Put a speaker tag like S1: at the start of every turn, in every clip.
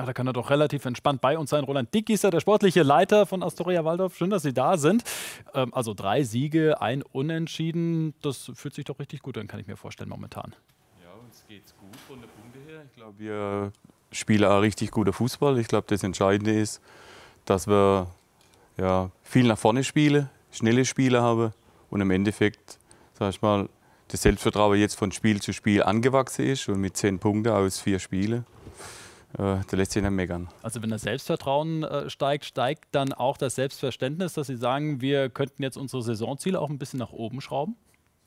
S1: Na, da kann er doch relativ entspannt bei uns sein. Roland Dickgießer, der sportliche Leiter von Astoria Waldorf. Schön, dass Sie da sind. Ähm, also drei Siege, ein Unentschieden. Das fühlt sich doch richtig gut an, kann ich mir vorstellen, momentan. Ja, uns geht's gut von der Punkte her. Ich glaube,
S2: wir spielen auch richtig guter Fußball. Ich glaube, das Entscheidende ist, dass wir ja, viel nach vorne spielen, schnelle Spiele haben und im Endeffekt, sag ich mal, das Selbstvertrauen jetzt von Spiel zu Spiel angewachsen ist und mit zehn Punkten aus vier Spielen äh, der lässt sich nicht meckern.
S1: Also wenn das Selbstvertrauen äh, steigt, steigt dann auch das Selbstverständnis, dass Sie sagen, wir könnten jetzt unsere Saisonziele auch ein bisschen nach oben schrauben?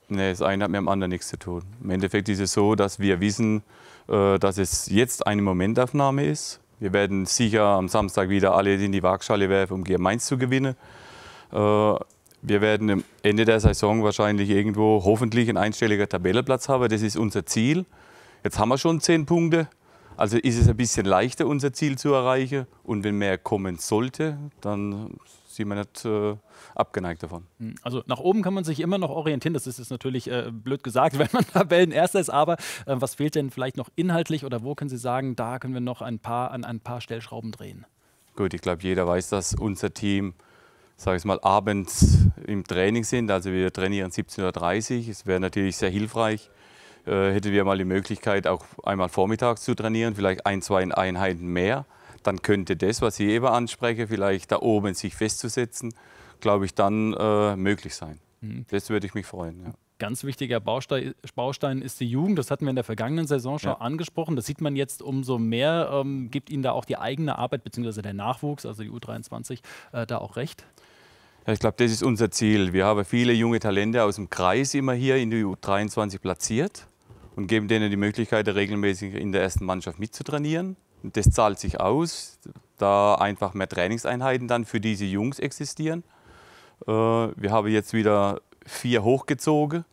S2: Nee, das eine hat mit dem anderen nichts zu tun. Im Endeffekt ist es so, dass wir wissen, äh, dass es jetzt eine Momentaufnahme ist. Wir werden sicher am Samstag wieder alle in die Waagschale werfen, um gegen Mainz zu gewinnen. wir werden am Ende der Saison wahrscheinlich irgendwo hoffentlich einen einstelligen Tabellenplatz haben. Das ist unser Ziel. Jetzt haben wir schon zehn Punkte. Also ist es ein bisschen leichter, unser Ziel zu erreichen. Und wenn mehr kommen sollte, dann sind wir nicht äh, abgeneigt davon.
S1: Hm, also nach oben kann man sich immer noch orientieren. Das ist jetzt natürlich äh, blöd gesagt, wenn man Tabellenerster ist. Aber äh, was fehlt denn vielleicht noch inhaltlich oder wo können Sie sagen, da können wir noch ein paar an ein paar Stellschrauben drehen?
S2: Gut, ich glaube, jeder weiß, dass unser Team, sage ich mal, abends im Training sind. Also wir trainieren 17.30 Uhr. Es wäre natürlich sehr hilfreich, äh, hätten wir mal die Möglichkeit, auch einmal vormittags zu trainieren, vielleicht ein, zwei Einheiten mehr, dann könnte das, was ich eben anspreche, vielleicht da oben sich festzusetzen, glaube ich, dann äh, möglich sein. Mhm. Das würde ich mich freuen. Ja.
S1: Ganz wichtiger Baustein, Baustein ist die Jugend. Das hatten wir in der vergangenen Saison schon ja. angesprochen. Das sieht man jetzt umso mehr. Ähm, gibt Ihnen da auch die eigene Arbeit bzw. der Nachwuchs, also die U23, äh, da auch recht?
S2: Ja, ich glaube, das ist unser Ziel. Wir haben viele junge Talente aus dem Kreis immer hier in die U23 platziert und geben denen die Möglichkeit, regelmäßig in der ersten Mannschaft mitzutrainieren. Das zahlt sich aus, da einfach mehr Trainingseinheiten dann für diese Jungs existieren. Äh, wir haben jetzt wieder vier hochgezogen.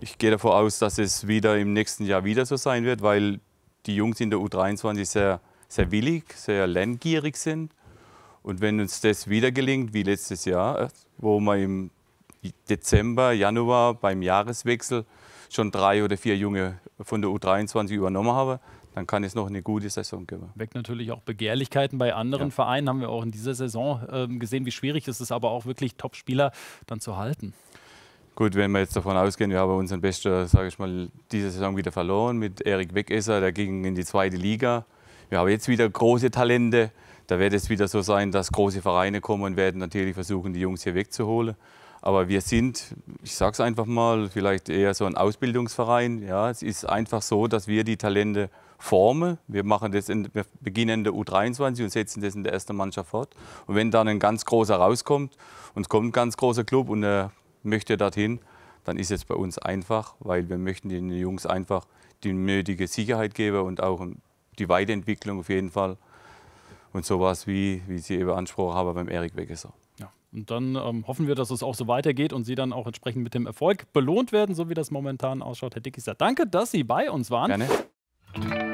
S2: Ich gehe davon aus, dass es wieder im nächsten Jahr wieder so sein wird, weil die Jungs in der U23 sehr, sehr willig, sehr lerngierig sind. Und wenn uns das wieder gelingt, wie letztes Jahr, wo wir im Dezember, Januar beim Jahreswechsel schon drei oder vier Junge von der U23 übernommen habe, dann kann es noch eine gute Saison geben.
S1: Weckt natürlich auch Begehrlichkeiten bei anderen ja. Vereinen, haben wir auch in dieser Saison ähm, gesehen, wie schwierig es ist, aber auch wirklich Top-Spieler dann zu halten.
S2: Gut, wenn wir jetzt davon ausgehen, wir haben unseren Besten, sage ich mal, diese Saison wieder verloren mit Erik Wegesser, der ging in die zweite Liga. Wir haben jetzt wieder große Talente. Da wird es wieder so sein, dass große Vereine kommen und werden natürlich versuchen, die Jungs hier wegzuholen. Aber wir sind, ich sage es einfach mal, vielleicht eher so ein Ausbildungsverein. Ja, es ist einfach so, dass wir die Talente formen. Wir, machen das in, wir beginnen in der U23 und setzen das in der ersten Mannschaft fort. Und wenn dann ein ganz großer rauskommt und es kommt ein ganz großer Club und er möchte dorthin, dann ist es bei uns einfach, weil wir möchten den Jungs einfach die nötige Sicherheit geben und auch die Weiterentwicklung auf jeden Fall. Und sowas wie, wie Sie eben angesprochen haben, beim Erik Wegesser.
S1: Ja. Und dann ähm, hoffen wir, dass es auch so weitergeht und Sie dann auch entsprechend mit dem Erfolg belohnt werden, so wie das momentan ausschaut. Herr Dickig danke, dass Sie bei uns waren. Gerne.